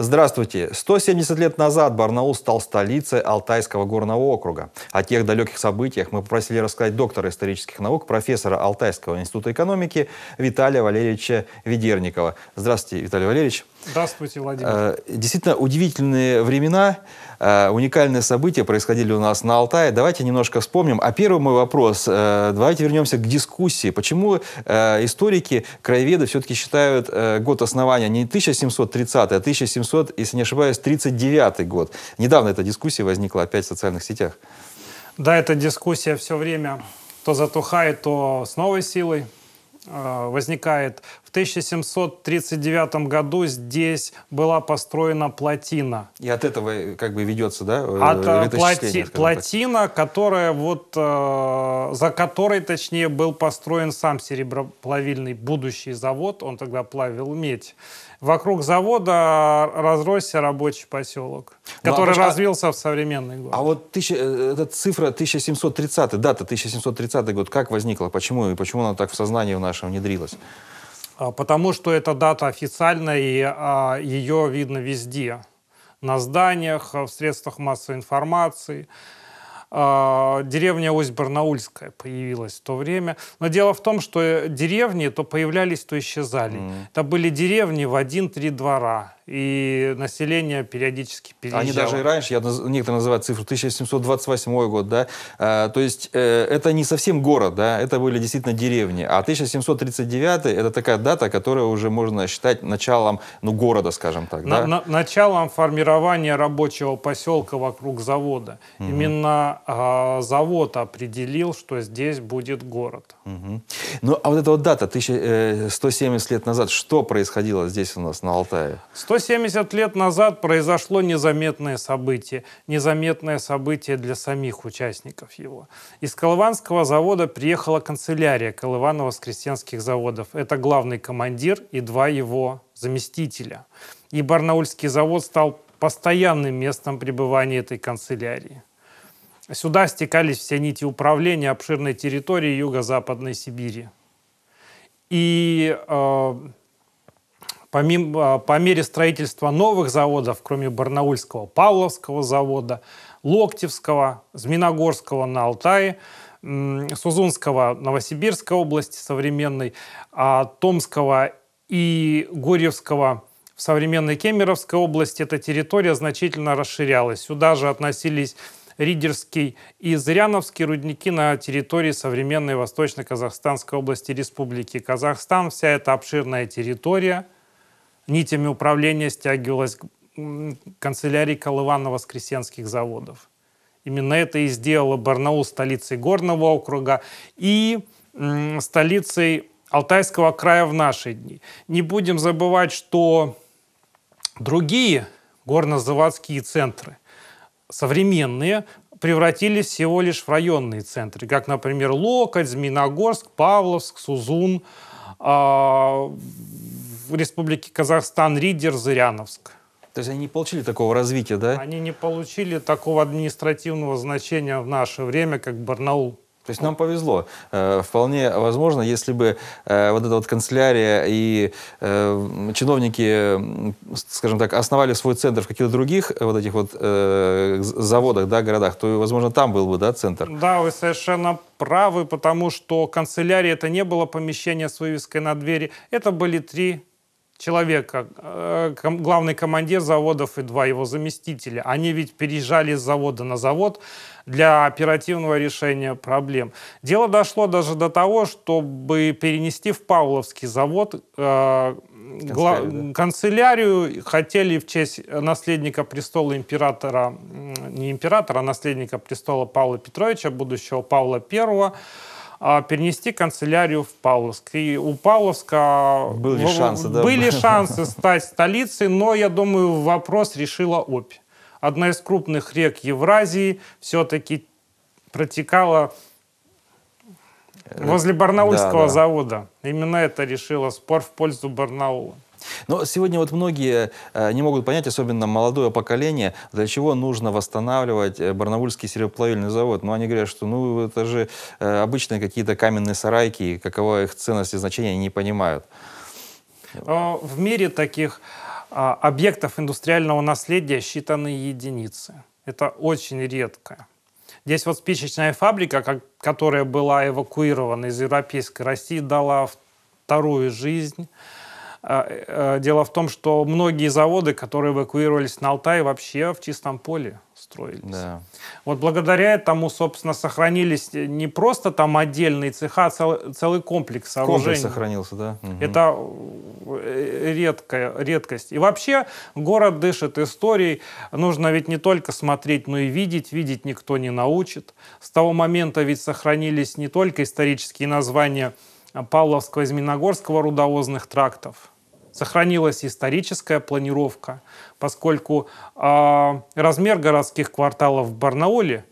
Здравствуйте. 170 лет назад Барнаул стал столицей Алтайского горного округа. О тех далеких событиях мы попросили рассказать доктора исторических наук, профессора Алтайского института экономики Виталия Валерьевича Ведерникова. Здравствуйте, Виталий Валерьевич. Здравствуйте, Владимир. Э, действительно, удивительные времена, э, уникальные события происходили у нас на Алтае. Давайте немножко вспомним. А первый мой вопрос, э, давайте вернемся к дискуссии. Почему историки, краеведы все-таки считают год основания не 1730, а 1700 1800, если не ошибаюсь, 39 год. Недавно эта дискуссия возникла опять в социальных сетях. Да, эта дискуссия все время то затухает, то с новой силой э, возникает в 1739 году здесь была построена плотина. И от этого э, как бы ведется, да? Э, от э, плоти, плотина, так. которая вот э, за которой, точнее, был построен сам сереброплавильный будущий завод. Он тогда плавил медь. Вокруг завода разросся рабочий поселок, ну, а который ну, а, развился в современный год. А вот тысяча, эта цифра 1730, дата 1730 год, как возникла? Почему и почему она так в сознании в нашем внедрилась? А, потому что эта дата официальная, и а, ее видно везде. На зданиях, а, в средствах массовой информации. Деревня Ось-Барнаульская появилась в то время. Но дело в том, что э, деревни то появлялись, то исчезали. Mm. Это были деревни в один-три двора и население периодически переезжало. Они даже и раньше, я, некоторые называют цифру 1728 год, да, а, то есть э, это не совсем город, да, это были действительно деревни, а 1739 это такая дата, которая уже можно считать началом, ну, города, скажем так, на, да? на, Началом формирования рабочего поселка вокруг завода. Угу. Именно э, завод определил, что здесь будет город. Угу. Ну, а вот эта вот дата, 1170 э, лет назад, что происходило здесь у нас на Алтае? 100 но 70 лет назад произошло незаметное событие, незаметное событие для самих участников его. Из Колыванского завода приехала канцелярия Колываново-Воскресенских заводов. Это главный командир и два его заместителя. И Барнаульский завод стал постоянным местом пребывания этой канцелярии. Сюда стекались все нити управления обширной территории юго-западной Сибири. И э, Помимо, а, по мере строительства новых заводов, кроме Барнаульского, Павловского завода, Локтевского, Зминогорского на Алтае, Сузунского, Новосибирской области современной, а Томского и Горьевского в современной Кемеровской области, эта территория значительно расширялась. Сюда же относились Ридерский и Зыряновский рудники на территории современной Восточно-Казахстанской области Республики Казахстан. Вся эта обширная территория – нитями управления стягивалась канцелярии Колывано-Воскресенских заводов. Именно это и сделало Барнаул столицей Горного округа и столицей Алтайского края в наши дни. Не будем забывать, что другие горнозаводские центры, современные, превратились всего лишь в районные центры, как, например, Локоть, Зминогорск, Павловск, Сузун, а, в Республике Казахстан, Ридер, Зыряновск. То есть они не получили такого развития, да? Они не получили такого административного значения в наше время, как Барнаул. То есть нам повезло. Э, вполне возможно, если бы э, вот эта вот канцелярия и э, чиновники, скажем так, основали свой центр в каких-то других вот этих вот заводах, да, городах, то, возможно, там был бы, да, центр. Да, вы совершенно правы, потому что канцелярия это не было помещение с вывеской на двери, это были три человека э, главный командир заводов и два его заместителя. Они ведь переезжали с завода на завод для оперативного решения проблем. Дело дошло даже до того, чтобы перенести в Павловский завод э, канцелярию. Хотели в честь наследника престола императора, не императора, а наследника престола Павла Петровича, будущего Павла Первого, а, перенести канцелярию в Павловск. И у Павловска были, ну, шансы, да? были шансы стать столицей, но, я думаю, вопрос решила Обь. Одна из крупных рек Евразии все-таки протекала возле Барнаульского да, да. завода. Именно это решило спор в пользу Барнаула. Но сегодня вот многие э, не могут понять, особенно молодое поколение, для чего нужно восстанавливать э, Барнаульский сереброплавильный завод. Но они говорят, что ну это же э, обычные какие-то каменные сарайки, какова их ценность и значение, они не понимают. А, в мире таких а, объектов индустриального наследия считаны единицы. Это очень редко. Здесь вот спичечная фабрика, которая была эвакуирована из Европейской России, дала вторую жизнь а, э, а, дело в том, что многие заводы, которые эвакуировались на Алтай, вообще в чистом поле строились. Да. Вот благодаря этому, собственно, сохранились э, не просто там отдельные цеха, а целый, целый комплекс сооружений. Комплекс сохранился, да. Угу. Это э, редкая редкость. И вообще город дышит историей. Нужно ведь не только смотреть, но и видеть. Видеть никто не научит. С того момента ведь сохранились не только исторические названия Павловского-Зминогорского рудовозных трактов. Сохранилась историческая планировка, поскольку э, размер городских кварталов в Барнауле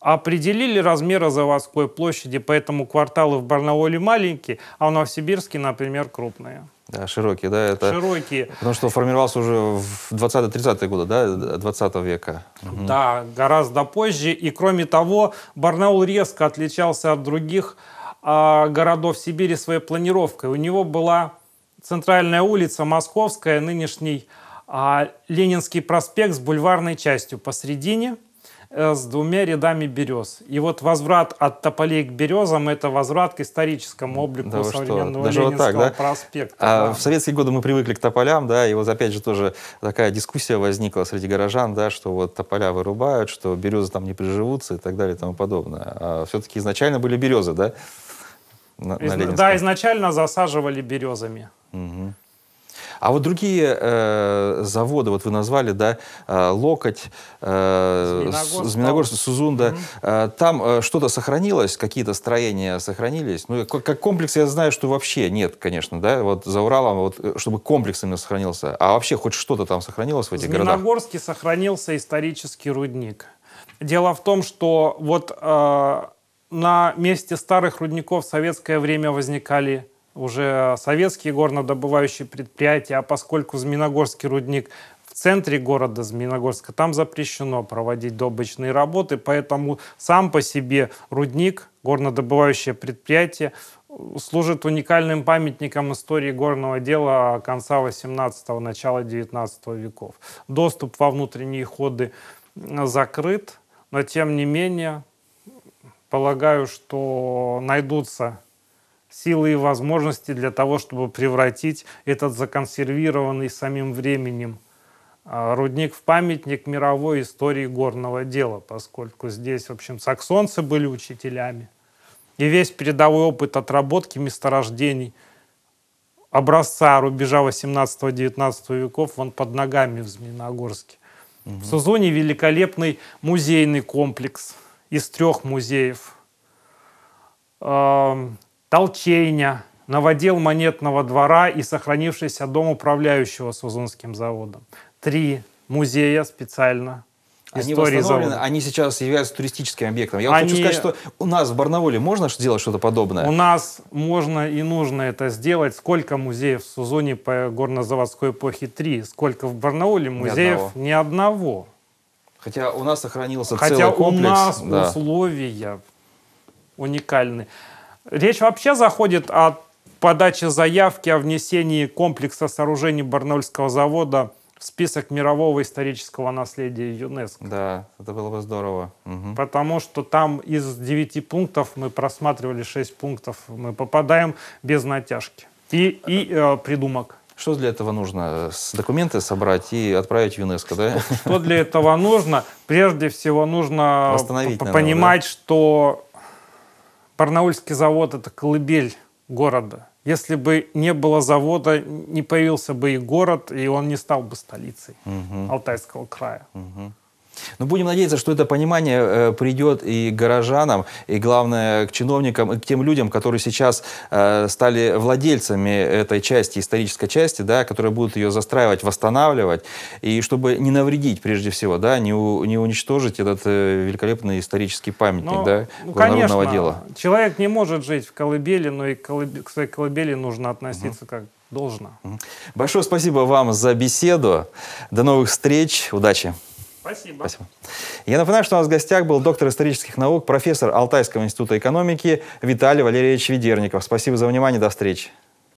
определили размеры заводской площади, поэтому кварталы в Барнауле маленькие, а в Новосибирске, например, крупные. Да, широкие, да, это... Широкие. Потому что формировался уже в 20-30-е годы, да, 20 века. Угу. Да, гораздо позже. И кроме того, Барнаул резко отличался от других а, городов Сибири своей планировкой. У него была центральная улица Московская, нынешний а, Ленинский проспект с бульварной частью посредине – Э, с двумя рядами берез. И вот возврат от тополей к березам – это возврат к историческому облику да, современного Даже Ленинского вот так, да? проспекта. А да. В советские годы мы привыкли к тополям, да, и вот опять же тоже такая дискуссия возникла среди горожан, да, что вот тополя вырубают, что березы там не приживутся и так далее и тому подобное. А все-таки изначально были березы, да? На, на Ленинском. да, изначально засаживали березами. Угу. А вот другие э, заводы, вот вы назвали, да, э, Локоть, э, Зминогорск, Сузунда, угу. э, там э, что-то сохранилось, какие-то строения сохранились? Ну, как, как комплекс я знаю, что вообще нет, конечно, да, вот за Уралом, вот, э, чтобы комплекс именно сохранился. А вообще хоть что-то там сохранилось в этих городах? В Зминогорске сохранился исторический рудник. Дело в том, что вот э, на месте старых рудников в советское время возникали уже советские горнодобывающие предприятия, а поскольку Зминогорский рудник в центре города Зминогорска, там запрещено проводить добычные работы, поэтому сам по себе рудник, горнодобывающее предприятие, служит уникальным памятником истории горного дела конца 18-го, начала 19 веков. Доступ во внутренние ходы закрыт, но тем не менее полагаю, что найдутся силы и возможности для того, чтобы превратить этот законсервированный самим временем а, рудник в памятник мировой истории горного дела, поскольку здесь, в общем, саксонцы были учителями. И весь передовой опыт отработки месторождений образца рубежа 18-19 веков он под ногами в Змеиногорске. Угу. В Сузоне великолепный музейный комплекс из трех музеев. Толчейня, новодел монетного двора и сохранившийся дом управляющего Сузунским заводом. Три музея специально они восстановлены, они сейчас являются туристическим объектом. Я они... хочу сказать, что у нас в Барнауле можно сделать что-то подобное? У нас можно и нужно это сделать. Сколько музеев в Сузоне по горнозаводской эпохе? Три. Сколько в Барнауле музеев? Ни одного. Ни одного. Хотя у нас сохранился Хотя целый комплекс. Хотя у нас да. условия уникальны. Речь вообще заходит о подаче заявки о внесении комплекса сооружений Барнольского завода в список мирового исторического наследия ЮНЕСКО. Да, это было бы здорово. Угу. Потому что там из девяти пунктов мы просматривали шесть пунктов, мы попадаем без натяжки и, и э, придумок. Что для этого нужно? Документы собрать и отправить в ЮНЕСКо, да? Что для этого нужно? Прежде всего нужно понимать, наверное, да? что Барнаульский завод – это колыбель города. Если бы не было завода, не появился бы и город, и он не стал бы столицей угу. Алтайского края. Угу. Но ну, будем надеяться, что это понимание э, придет и горожанам, и, главное, к чиновникам, и к тем людям, которые сейчас э, стали владельцами этой части, исторической части, да, которые будут ее застраивать, восстанавливать, и чтобы не навредить, прежде всего, да, не, у, не уничтожить этот э, великолепный исторический памятник но, ну, да, ну, конечно, дела. Человек не может жить в колыбели, но и к, к своей колыбели нужно относиться угу. как должно. Большое спасибо вам за беседу. До новых встреч. Удачи. Спасибо. Спасибо. Я напоминаю, что у нас в гостях был доктор исторических наук, профессор Алтайского института экономики Виталий Валерьевич Ведерников. Спасибо за внимание. До встречи.